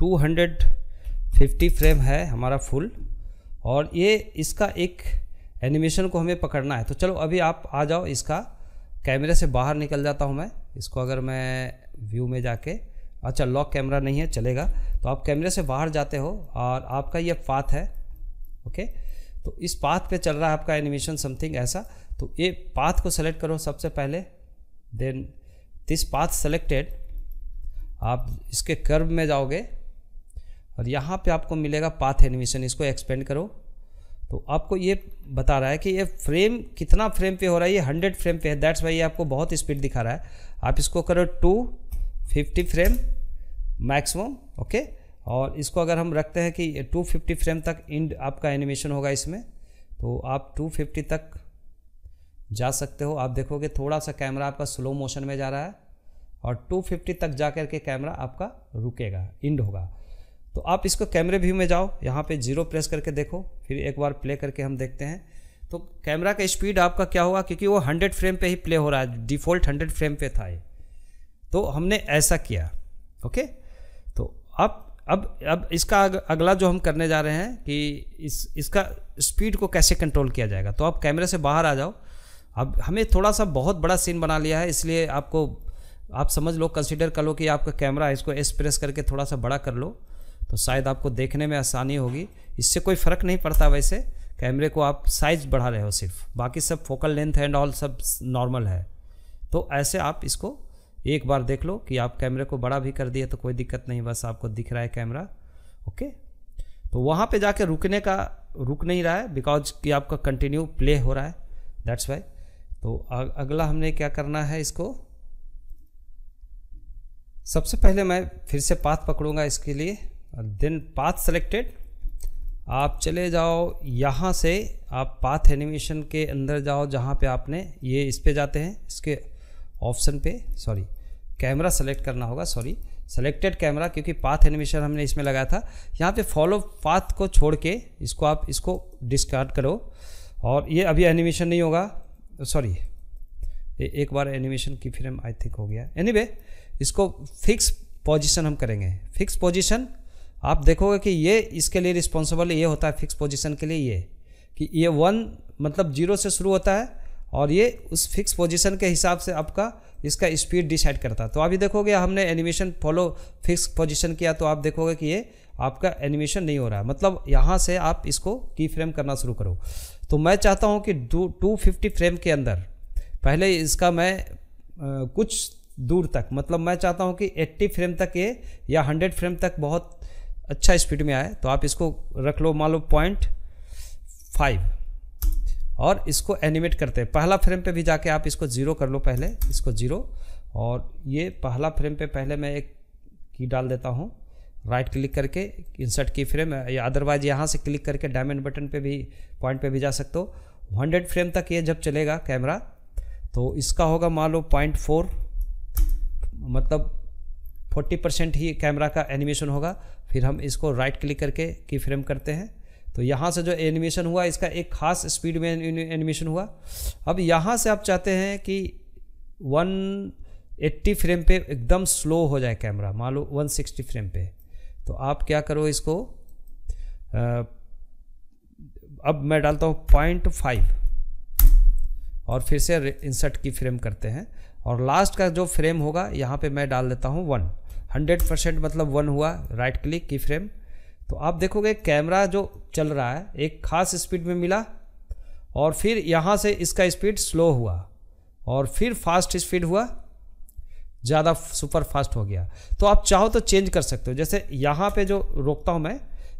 [SPEAKER 1] 250 फ्रेम है हमारा फुल और ये इसका एक एनिमेशन को हमें पकड़ना है तो चलो अभी आप आ जाओ इसका कैमरे से बाहर निकल जाता हूँ मैं इसको अगर मैं व्यू में जाके अच्छा लॉक कैमरा नहीं है चलेगा तो आप कैमरे से बाहर जाते हो और आपका ये पाथ है ओके तो इस पाथ पे चल रहा है आपका एनिमेशन समथिंग ऐसा तो ये पाथ को सेलेक्ट करो सबसे पहले देन दिस पाथ सेलेक्टेड आप इसके कर्व में जाओगे और यहाँ पे आपको मिलेगा पाथ एनिमेशन इसको एक्सपेंड करो तो आपको ये बता रहा है कि ये फ्रेम कितना फ्रेम पे हो रहा है ये हंड्रेड फ्रेम पे है दैट्स वाई ये आपको बहुत स्पीड दिखा रहा है आप इसको करो two fifty frame maximum okay और इसको अगर हम रखते हैं कि टू फिफ्टी फ्रेम तक इंड आपका एनिमेशन होगा इसमें तो आप टू फिफ्टी तक जा सकते हो आप देखोगे थोड़ा सा कैमरा आपका स्लो मोशन में जा रहा है और टू फिफ्टी तक जा कर के कैमरा आपका रुकेगा इंड होगा तो आप इसको कैमरे व्यू में जाओ यहाँ पे जीरो प्रेस करके देखो फिर एक बार प्ले करके हम देखते हैं तो कैमरा का स्पीड आपका क्या होगा क्योंकि वो हंड्रेड फ्रेम पे ही प्ले हो रहा है डिफ़ॉल्ट हंड्रेड फ्रेम पे था ये तो हमने ऐसा किया ओके तो आप अब अब इसका अग, अगला जो हम करने जा रहे हैं कि इस इसका स्पीड को कैसे कंट्रोल किया जाएगा तो आप कैमरे से बाहर आ जाओ अब हमें थोड़ा सा बहुत बड़ा सीन बना लिया है इसलिए आपको आप समझ लो कंसिडर कर लो कि आपका कैमरा इसको एस प्रेस करके थोड़ा सा बड़ा कर लो तो शायद आपको देखने में आसानी होगी इससे कोई फ़र्क नहीं पड़ता वैसे कैमरे को आप साइज़ बढ़ा रहे हो सिर्फ बाकी सब फोकल लेंथ एंड ऑल सब नॉर्मल है तो ऐसे आप इसको एक बार देख लो कि आप कैमरे को बड़ा भी कर दिए तो कोई दिक्कत नहीं बस आपको दिख रहा है कैमरा ओके तो वहाँ पे जाके रुकने का रुक नहीं रहा है बिकॉज कि आपका कंटिन्यू प्ले हो रहा है दैट्स वाई तो अगला हमने क्या करना है इसको सबसे पहले मैं फिर से पाथ पकड़ूंगा इसके लिए देन पाथ सेलेक्टेड आप चले जाओ यहाँ से आप पाथ एनिमेशन के अंदर जाओ जहाँ पे आपने ये इस पे जाते हैं इसके ऑप्शन पे सॉरी कैमरा सेलेक्ट करना होगा सॉरी सेलेक्टेड कैमरा क्योंकि पाथ एनिमेशन हमने इसमें लगाया था यहाँ पे फॉलो पाथ को छोड़ के इसको आप इसको डिस्कार्ड करो और ये अभी एनिमेशन नहीं होगा सॉरी एक बार animation key frame I think हो गया एनी anyway, इसको फिक्स पोजिशन हम करेंगे फिक्स पोजिशन आप देखोगे कि ये इसके लिए रिस्पॉन्सिबल ये होता है फिक्स पोजिशन के लिए ये कि ये वन मतलब जीरो से शुरू होता है और ये उस फिक्स पोजिशन के हिसाब से आपका इसका स्पीड डिसाइड करता है तो अभी देखोगे हमने एनिमेशन फॉलो फिक्स पोजिशन किया तो आप देखोगे कि ये आपका एनिमेशन नहीं हो रहा है मतलब यहाँ से आप इसको की फ्रेम करना शुरू करो तो मैं चाहता हूँ कि टू फिफ्टी फ्रेम के अंदर पहले इसका मैं आ, कुछ दूर तक मतलब मैं चाहता हूँ कि 80 फ्रेम तक ये या 100 फ्रेम तक बहुत अच्छा स्पीड में आए तो आप इसको रख लो मान लो पॉइंट फाइव और इसको एनिमेट करते हैं पहला फ्रेम पे भी जाके आप इसको ज़ीरो कर लो पहले इसको ज़ीरो और ये पहला फ्रेम पे पहले मैं एक की डाल देता हूँ राइट क्लिक करके इंसर्ट की फ्रेम या अदरवाइज यहाँ से क्लिक करके डायमंड बटन पे भी पॉइंट पे भी जा सकते हो हंड्रेड फ्रेम तक ये जब चलेगा कैमरा तो इसका होगा मान लो पॉइंट फोर मतलब फोर्टी परसेंट ही कैमरा का एनिमेशन होगा फिर हम इसको राइट क्लिक करके की फ्रेम करते हैं तो यहाँ से जो एनिमेशन हुआ इसका एक खास स्पीड में एनिमेशन हुआ अब यहाँ से आप चाहते हैं कि 180 फ्रेम पे एकदम स्लो हो जाए कैमरा मान लो सिक्सटी फ्रेम पे तो आप क्या करो इसको आ, अब मैं डालता हूँ पॉइंट फाइव और फिर से इंसर्ट की फ्रेम करते हैं और लास्ट का जो फ्रेम होगा यहाँ पे मैं डाल देता हूँ वन हंड्रेड परसेंट मतलब वन हुआ राइट क्लिक की फ्रेम तो आप देखोगे कैमरा जो चल रहा है एक खास स्पीड में मिला और फिर यहाँ से इसका स्पीड स्लो हुआ और फिर फास्ट स्पीड हुआ ज़्यादा सुपर फास्ट हो गया तो आप चाहो तो चेंज कर सकते हो जैसे यहाँ पे जो रोकता हूँ मैं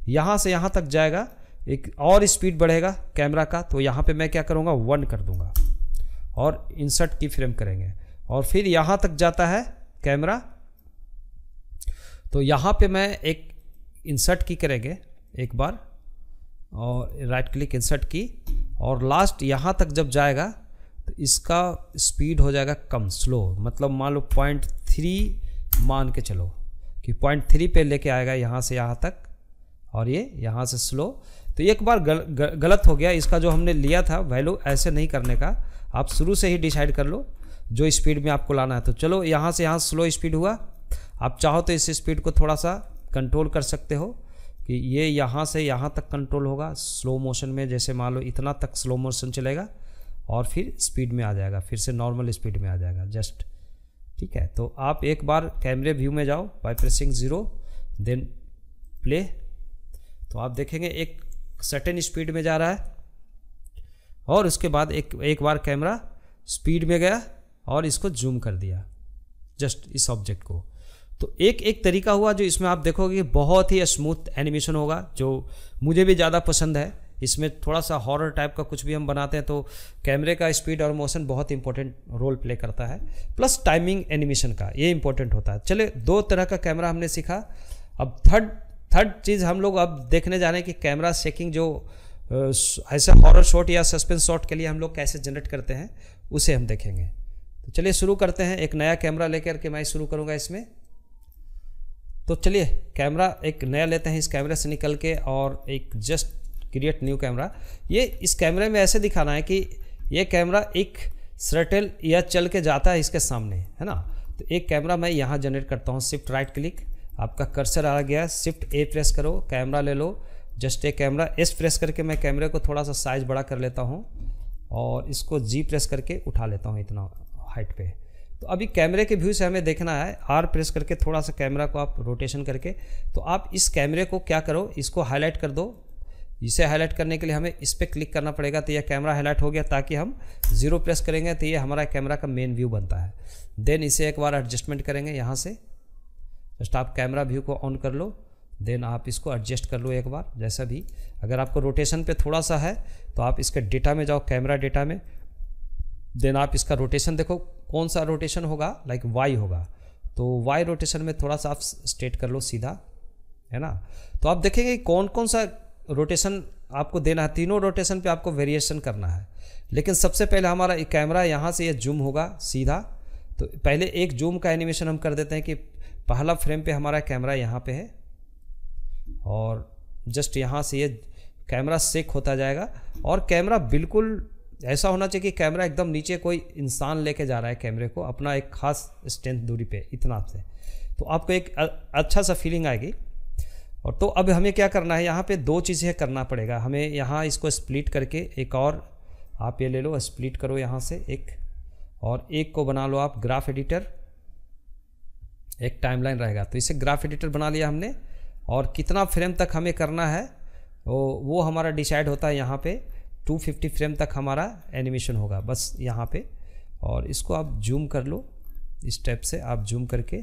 [SPEAKER 1] यहाँ से यहाँ तक जाएगा एक और स्पीड बढ़ेगा कैमरा का तो यहाँ पे मैं क्या करूँगा वन कर दूँगा और इंसर्ट की फ्रेम करेंगे और फिर यहाँ तक जाता है कैमरा तो यहाँ पे मैं एक इंसर्ट की करेंगे एक बार और राइट क्लिक इंसर्ट की और लास्ट यहाँ तक जब जाएगा तो इसका स्पीड हो जाएगा कम स्लो मतलब मान लो पॉइंट थ्री मान के चलो कि पॉइंट थ्री पे लेके आएगा यहाँ से यहाँ तक और ये यहाँ से स्लो तो एक बार गल, गल, गलत हो गया इसका जो हमने लिया था वैल्यू ऐसे नहीं करने का आप शुरू से ही डिसाइड कर लो जो स्पीड में आपको लाना है तो चलो यहाँ से यहाँ स्लो स्पीड हुआ आप चाहो तो इस स्पीड को थोड़ा सा कंट्रोल कर सकते हो कि ये यहाँ से यहाँ तक कंट्रोल होगा स्लो मोशन में जैसे मान लो इतना तक स्लो मोशन चलेगा और फिर स्पीड में आ जाएगा फिर से नॉर्मल स्पीड में आ जाएगा जस्ट ठीक है तो आप एक बार कैमरे व्यू में जाओ by pressing zero then play तो आप देखेंगे एक सर्टेन स्पीड में जा रहा है और उसके बाद एक एक बार कैमरा स्पीड में गया और इसको जूम कर दिया जस्ट इस ऑब्जेक्ट को तो एक एक तरीका हुआ जो इसमें आप देखोगे बहुत ही स्मूथ एनिमेशन होगा जो मुझे भी ज़्यादा पसंद है इसमें थोड़ा सा हॉरर टाइप का कुछ भी हम बनाते हैं तो कैमरे का स्पीड और मोशन बहुत इंपॉर्टेंट रोल प्ले करता है प्लस टाइमिंग एनिमेशन का ये इंपॉर्टेंट होता है चले दो तरह का कैमरा हमने सीखा अब थर्ड थर्ड चीज़ हम लोग अब देखने जा रहे हैं कि कैमरा शेकिंग जो ऐसे हॉरर शॉट या सस्पेंस शॉट के लिए हम लोग कैसे जनरेट करते हैं उसे हम देखेंगे तो चलिए शुरू करते हैं एक नया कैमरा लेकर के मैं शुरू करूँगा इसमें तो चलिए कैमरा एक नया लेते हैं इस कैमरे से निकल के और एक जस्ट क्रिएट न्यू कैमरा ये इस कैमरे में ऐसे दिखाना है कि ये कैमरा एक सर्टेल या चल के जाता है इसके सामने है ना तो एक कैमरा मैं यहाँ जनरेट करता हूँ शिफ्ट राइट क्लिक आपका कर्सर आ गया शिफ्ट ए प्रेस करो कैमरा ले लो just A camera S press करके मैं कैमरे को थोड़ा सा साइज़ बड़ा कर लेता हूँ और इसको जी प्रेस करके उठा लेता हूँ इतना हाइट पर तो अभी कैमरे के व्यू से हमें देखना है आर प्रेस करके थोड़ा सा कैमरा को आप रोटेशन करके तो आप इस कैमरे को क्या करो इसको हाईलाइट कर दो इसे हाईलाइट करने के लिए हमें इस पर क्लिक करना पड़ेगा तो यह कैमरा हाईलाइट हो गया ताकि हम जीरो प्रेस करेंगे तो ये हमारा कैमरा का मेन व्यू बनता है देन इसे एक बार एडजस्टमेंट करेंगे यहाँ से जस्ट आप कैमरा व्यू को ऑन कर लो देन आप इसको एडजस्ट कर लो एक बार जैसा भी अगर आपको रोटेशन पे थोड़ा सा है तो आप इसके डेटा में जाओ कैमरा डेटा में देन आप इसका रोटेशन देखो कौन सा रोटेशन होगा लाइक like वाई होगा तो वाई रोटेशन में थोड़ा सा आप स्टेट कर लो सीधा है ना तो आप देखेंगे कौन कौन सा रोटेशन आपको देना है तीनों रोटेशन पे आपको वेरिएशन करना है लेकिन सबसे पहले हमारा कैमरा यहाँ से ये यह जूम होगा सीधा तो पहले एक जूम का एनिमेशन हम कर देते हैं कि पहला फ्रेम पे हमारा कैमरा यहाँ पे है और जस्ट यहाँ से ये यह कैमरा सेक होता जाएगा और कैमरा बिल्कुल ऐसा होना चाहिए कि कैमरा एकदम नीचे कोई इंसान लेके जा रहा है कैमरे को अपना एक खास स्ट्रेंथ दूरी पे इतना से तो आपको एक अच्छा सा फीलिंग आएगी और तो अब हमें क्या करना है यहाँ पे दो चीज़ें करना पड़ेगा हमें यहाँ इसको स्प्लिट करके एक और आप ये ले लो स्प्लिट करो यहाँ से एक और एक को बना लो आप ग्राफ एडिटर एक टाइमलाइन रहेगा तो इसे ग्राफ एडिटर बना लिया हमने और कितना फ्रेम तक हमें करना है वो वो हमारा डिसाइड होता है यहाँ पे 250 फ्रेम तक हमारा एनिमेशन होगा बस यहाँ पे और इसको आप जूम कर लो इस टाइप से आप जूम करके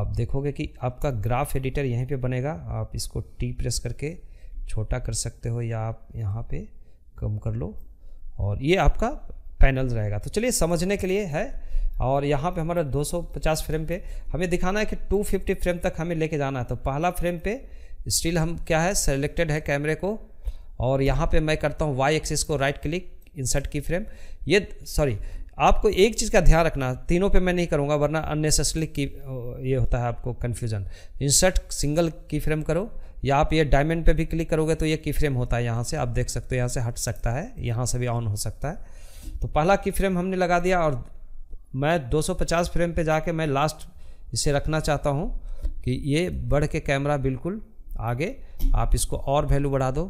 [SPEAKER 1] आप देखोगे कि आपका ग्राफ एडिटर यहीं पे बनेगा आप इसको टी प्रेस करके छोटा कर सकते हो या आप यहाँ पे कम कर लो और ये आपका पैनल रहेगा तो चलिए समझने के लिए है और यहाँ पे हमारा 250 फ्रेम पे हमें दिखाना है कि 250 फ्रेम तक हमें लेके जाना है तो पहला फ्रेम पे स्टिल हम क्या है सेलेक्टेड है कैमरे को और यहाँ पे मैं करता हूँ वाई एक्सिस को right click insert key frame ये सॉरी आपको एक चीज़ का ध्यान रखना तीनों पे मैं नहीं करूँगा वरना अननेसेसरी की ये होता है आपको confusion insert single key frame करो या आप ये डायमंड पे भी क्लिक करोगे तो ये की फ्रेम होता है यहाँ से आप देख सकते हो यहाँ से हट सकता है यहाँ से भी ऑन हो सकता है तो पहला की फ्रेम हमने लगा दिया और मैं 250 फ्रेम पे जाके मैं लास्ट इसे रखना चाहता हूँ कि ये बढ़ के कैमरा बिल्कुल आगे आप इसको और वैल्यू बढ़ा दो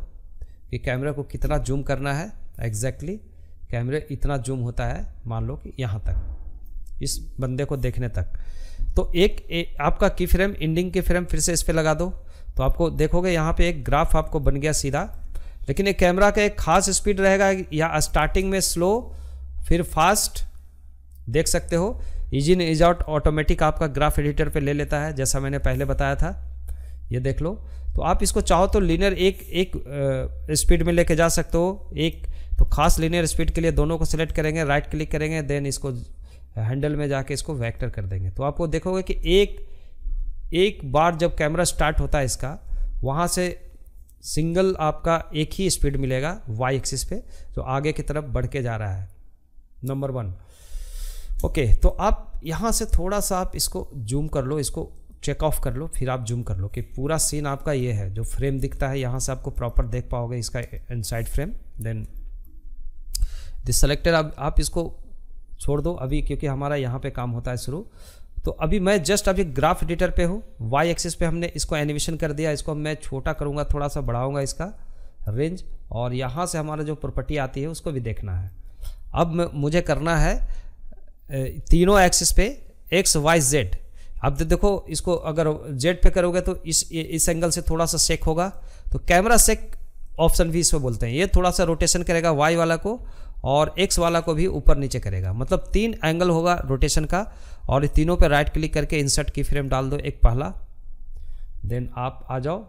[SPEAKER 1] कि कैमरे को कितना जूम करना है एग्जैक्टली exactly, कैमरे इतना जूम होता है मान लो कि यहाँ तक इस बंदे को देखने तक तो एक ए, आपका की फ्रेम इंडिंग की फ्रेम फिर से इस पर लगा दो तो आपको देखोगे यहाँ पे एक ग्राफ आपको बन गया सीधा लेकिन एक कैमरा का एक खास स्पीड रहेगा या स्टार्टिंग में स्लो फिर फास्ट देख सकते हो इजिन इज आउट ऑटोमेटिक आपका ग्राफ एडिटर पे ले लेता है जैसा मैंने पहले बताया था ये देख लो तो आप इसको चाहो तो लीनियर एक एक स्पीड में लेके जा सकते हो एक तो खास लीनियर स्पीड के लिए दोनों को सिलेक्ट करेंगे राइट क्लिक करेंगे देन इसको हैंडल में जाके इसको वैक्टर कर देंगे तो आपको देखोगे कि एक एक बार जब कैमरा स्टार्ट होता है इसका वहाँ से सिंगल आपका एक ही स्पीड मिलेगा वाई एक्सिस पे जो तो आगे की तरफ बढ़ के जा रहा है नंबर वन ओके तो आप यहाँ से थोड़ा सा आप इसको जूम कर लो इसको चेक ऑफ कर लो फिर आप जूम कर लो कि पूरा सीन आपका ये है जो फ्रेम दिखता है यहाँ से आपको प्रॉपर देख पाओगे इसका inside frame then this selected अब आप इसको छोड़ दो अभी क्योंकि हमारा यहाँ पे काम होता है शुरू तो अभी मैं जस्ट अभी ग्राफ एडिटर पे हूँ वाई एक्सिस पे हमने इसको एनिमेशन कर दिया इसको मैं छोटा करूँगा थोड़ा सा बढ़ाऊँगा इसका रेंज और यहाँ से हमारा जो प्रॉपर्टी आती है उसको भी देखना है अब मुझे करना है तीनों एक्सिस पे एक्स वाई जेड अब देखो इसको अगर जेड पे करोगे तो इस इस एंगल से थोड़ा सा सेक होगा तो कैमरा सेक ऑप्शन भी इसमें बोलते हैं ये थोड़ा सा रोटेशन करेगा वाई वाला को और एक्स वाला को भी ऊपर नीचे करेगा मतलब तीन एंगल होगा रोटेशन का और तीनों पे राइट क्लिक करके इंसर्ट की फ्रेम डाल दो एक पहला देन आप आ जाओ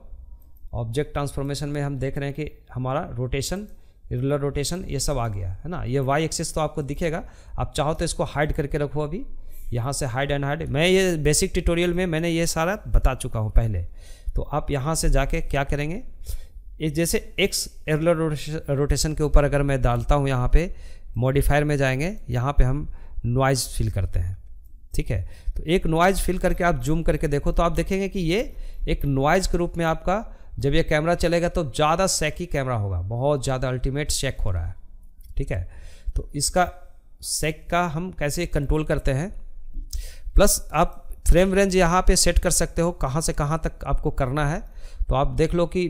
[SPEAKER 1] ऑब्जेक्ट ट्रांसफॉर्मेशन में हम देख रहे हैं कि हमारा रोटेशन रूलर रोटेशन ये सब आ गया है ना ये वाई एक्सिस तो आपको दिखेगा आप चाहो तो इसको हाइड करके रखो अभी यहाँ से हाइड एंड हाइड मैं ये बेसिक ट्यूटोरियल में मैंने ये सारा बता चुका हूँ पहले तो आप यहाँ से जाके क्या करेंगे इस जैसे एक्स एरलर रोटेशन के ऊपर अगर मैं डालता हूँ यहाँ पे मॉडिफायर में जाएंगे यहाँ पे हम नॉइज़ फिल करते हैं ठीक है तो एक नॉइज़ फिल करके आप जूम करके देखो तो आप देखेंगे कि ये एक नॉइज़ के रूप में आपका जब ये कैमरा चलेगा तो ज़्यादा सेकी कैमरा होगा बहुत ज़्यादा अल्टीमेट सेक हो रहा है ठीक है तो इसका सेक का हम कैसे कंट्रोल करते हैं प्लस आप फ्रेम रेंज यहाँ पे सेट कर सकते हो कहाँ से कहाँ तक आपको करना है तो आप देख लो कि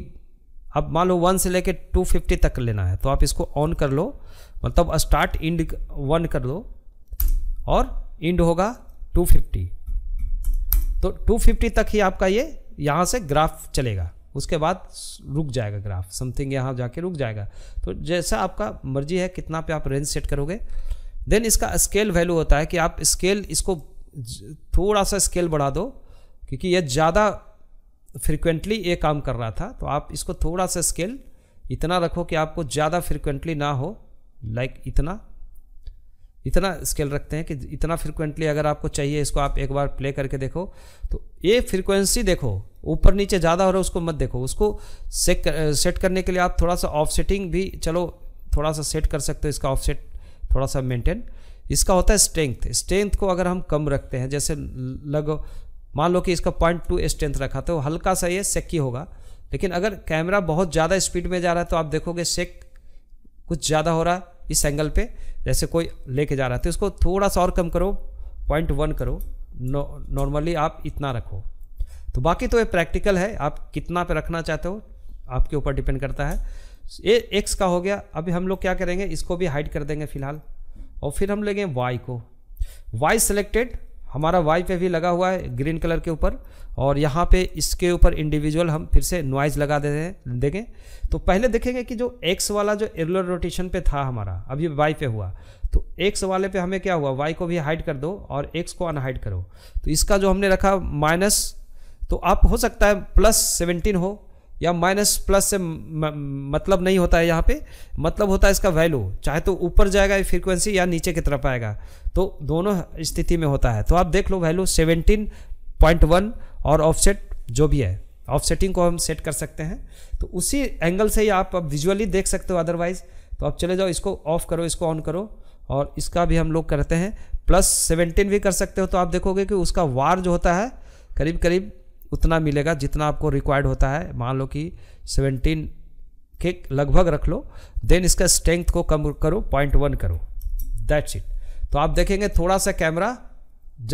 [SPEAKER 1] अब मान लो वन से लेके टू फिफ्टी तक लेना है तो आप इसको ऑन कर लो मतलब स्टार्ट इंड वन कर लो और इंड होगा टू फिफ्टी तो टू फिफ्टी तक ही आपका ये यहाँ से ग्राफ चलेगा उसके बाद रुक जाएगा ग्राफ समथिंग यहाँ जाके रुक जाएगा तो जैसा आपका मर्जी है कितना पे आप रेंज सेट करोगे देन इसका स्केल वैल्यू होता है कि आप स्केल इसको थोड़ा सा स्केल बढ़ा दो क्योंकि ये ज़्यादा फ्रिक्वेंटली ये काम कर रहा था तो आप इसको थोड़ा सा स्केल इतना रखो कि आपको ज़्यादा फ्रिक्वेंटली ना हो लाइक like इतना इतना स्केल रखते हैं कि इतना फ्रिक्वेंटली अगर आपको चाहिए इसको आप एक बार प्ले करके देखो तो ये फ्रिक्वेंसी देखो ऊपर नीचे ज़्यादा हो रहा है उसको मत देखो उसको सेट सेट करने के लिए आप थोड़ा सा ऑफ भी चलो थोड़ा सा सेट कर सकते हो इसका ऑफ थोड़ा सा मेंटेन इसका होता है स्ट्रेंथ स्ट्रेंथ को अगर हम कम रखते हैं जैसे लग मान लो कि इसका पॉइंट टू स्ट्रेंथ रखा तो हल्का सा ये सेकी होगा लेकिन अगर कैमरा बहुत ज़्यादा स्पीड में जा रहा है तो आप देखोगे सेक कुछ ज़्यादा हो रहा है इस एंगल पे जैसे कोई लेके जा रहा है तो इसको थोड़ा सा और कम करो पॉइंट वन करो नॉर्मली आप इतना रखो तो बाकी तो ये प्रैक्टिकल है आप कितना पे रखना चाहते हो आपके ऊपर डिपेंड करता है ये एक्स का हो गया अभी हम लोग क्या करेंगे इसको भी हाइड कर देंगे फिलहाल और फिर हम लेंगे वाई को वाई सेलेक्टेड हमारा वाई पे भी लगा हुआ है ग्रीन कलर के ऊपर और यहाँ पे इसके ऊपर इंडिविजुअल हम फिर से नॉइज़ लगा देते हैं देखें तो पहले देखेंगे कि जो एक्स वाला जो एरुलर रोटेशन पे था हमारा अभी वाई पे हुआ तो एक्स वाले पे हमें क्या हुआ वाई को भी हाइड कर दो और एक्स को अनहाइड करो तो इसका जो हमने रखा माइनस तो आप हो सकता है प्लस सेवनटीन हो या माइनस प्लस से मतलब नहीं होता है यहाँ पे मतलब होता है इसका वैल्यू चाहे तो ऊपर जाएगा फ्रीक्वेंसी या नीचे की तरफ आएगा तो दोनों स्थिति में होता है तो आप देख लो वैल्यू 17.1 और ऑफसेट जो भी है ऑफसेटिंग को हम सेट कर सकते हैं तो उसी एंगल से ही आप अब विजुअली देख सकते हो अदरवाइज तो आप चले जाओ इसको ऑफ करो इसको ऑन करो और इसका भी हम लोग करते हैं प्लस सेवनटीन भी कर सकते हो तो आप देखोगे कि उसका वार जो होता है करीब करीब उतना मिलेगा जितना आपको रिक्वायर्ड होता है मान लो कि सेवनटीन के लगभग रख लो देन इसका स्ट्रेंथ को कम करो पॉइंट वन करो दैट्स इट तो आप देखेंगे थोड़ा सा कैमरा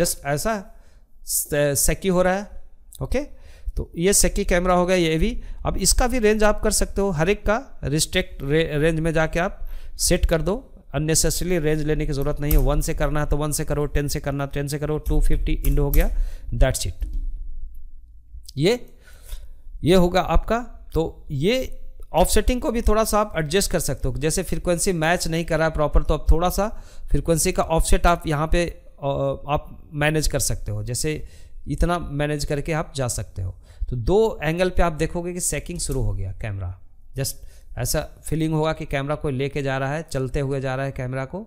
[SPEAKER 1] जस्ट ऐसा सेकी हो रहा है ओके तो ये सेकी कैमरा हो गया ये भी अब इसका भी रेंज आप कर सकते हो हर एक का रिस्ट्रिक्ट रे, रेंज में जाके आप सेट कर दो अननेसेसरी रेंज लेने की ज़रूरत नहीं है वन से करना है तो वन से करो टेन से करना टेन तो से करो टू फिफ्टी इंड हो गया दैट्स इट ये ये होगा आपका तो ये ऑफसेटिंग को भी थोड़ा सा आप एडजस्ट कर सकते हो जैसे फ्रिक्वेंसी मैच नहीं कर रहा है प्रॉपर तो आप थोड़ा सा फ्रिक्वेंसी का ऑफसेट आप यहाँ पे आप मैनेज कर सकते हो जैसे इतना मैनेज करके आप जा सकते हो तो दो एंगल पे आप देखोगे कि सेकिंग शुरू हो गया कैमरा जस्ट ऐसा फीलिंग होगा कि कैमरा कोई लेके जा रहा है चलते हुए जा रहा है कैमरा को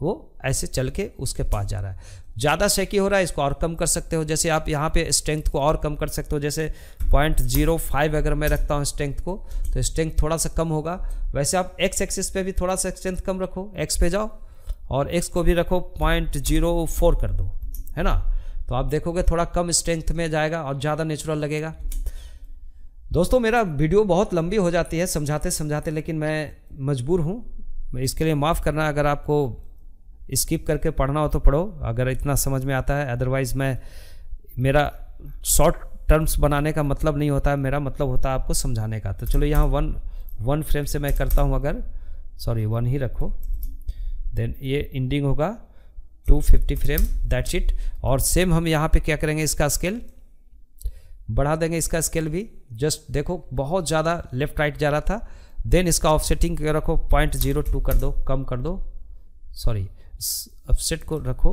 [SPEAKER 1] वो ऐसे चल के उसके पास जा रहा है ज़्यादा सेकी हो रहा है इसको और कम कर सकते हो जैसे आप यहाँ पे स्ट्रेंथ को और कम कर सकते हो जैसे पॉइंट जीरो फाइव अगर मैं रखता हूँ स्ट्रेंथ को तो स्ट्रेंथ थोड़ा सा कम होगा वैसे आप एक्स एक्सिस पे भी थोड़ा सा स्ट्रेंथ कम रखो एक्स पे जाओ और एक्स को भी रखो पॉइंट जीरो फोर कर दो है ना तो आप देखोगे थोड़ा कम स्ट्रेंथ में जाएगा और ज़्यादा नेचुरल लगेगा दोस्तों मेरा वीडियो बहुत लंबी हो जाती है समझाते समझाते लेकिन मैं मजबूर हूँ इसके लिए माफ़ करना अगर आपको स्किप करके पढ़ना हो तो पढ़ो अगर इतना समझ में आता है अदरवाइज़ मैं मेरा शॉर्ट टर्म्स बनाने का मतलब नहीं होता है मेरा मतलब होता है आपको समझाने का तो चलो यहाँ वन वन फ्रेम से मैं करता हूँ अगर सॉरी वन ही रखो देन ये इंडिंग होगा 250 फ्रेम दैट्स इट और सेम हम यहाँ पे क्या करेंगे इसका स्केल बढ़ा देंगे इसका स्केल भी जस्ट देखो बहुत ज़्यादा लेफ्ट राइट जा रहा था देन इसका ऑफसेटिंग रखो पॉइंट जीरो टू कर दो कम कर दो सॉरी ऑफसेट को रखो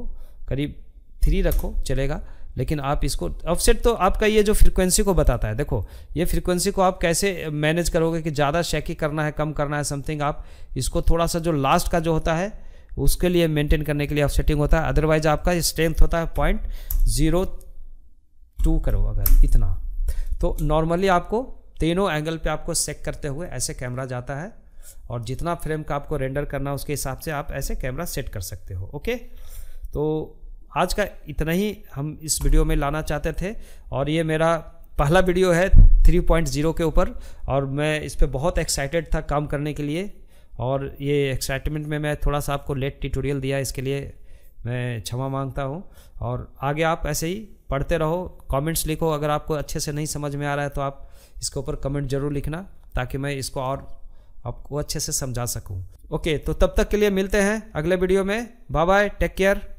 [SPEAKER 1] करीब थ्री रखो चलेगा लेकिन आप इसको ऑफसेट तो आपका ये जो फ्रीक्वेंसी को बताता है देखो ये फ्रीक्वेंसी को आप कैसे मैनेज करोगे कि ज़्यादा शेकी करना है कम करना है समथिंग आप इसको थोड़ा सा जो लास्ट का जो होता है उसके लिए मेंटेन करने के लिए ऑफसेटिंग होता है अदरवाइज आपका स्ट्रेंथ होता है पॉइंट ज़ीरो टू करो अगर इतना तो नॉर्मली आपको तीनों एंगल पे आपको सेक करते हुए ऐसे कैमरा जाता है और जितना फ्रेम का आपको रेंडर करना है उसके हिसाब से आप ऐसे कैमरा सेट कर सकते हो ओके तो आज का इतना ही हम इस वीडियो में लाना चाहते थे और ये मेरा पहला वीडियो है 3.0 के ऊपर और मैं इस पर बहुत एक्साइटेड था काम करने के लिए और ये एक्साइटमेंट में मैं थोड़ा सा आपको लेट ट्यूटोरियल दिया इसके लिए मैं क्षमा मांगता हूँ और आगे आप ऐसे ही पढ़ते रहो कमेंट्स लिखो अगर आपको अच्छे से नहीं समझ में आ रहा है तो आप इसके ऊपर कमेंट ज़रूर लिखना ताकि मैं इसको और आपको अच्छे से समझा सकूँ ओके तो तब तक के लिए मिलते हैं अगले वीडियो में बाय बाय टेक केयर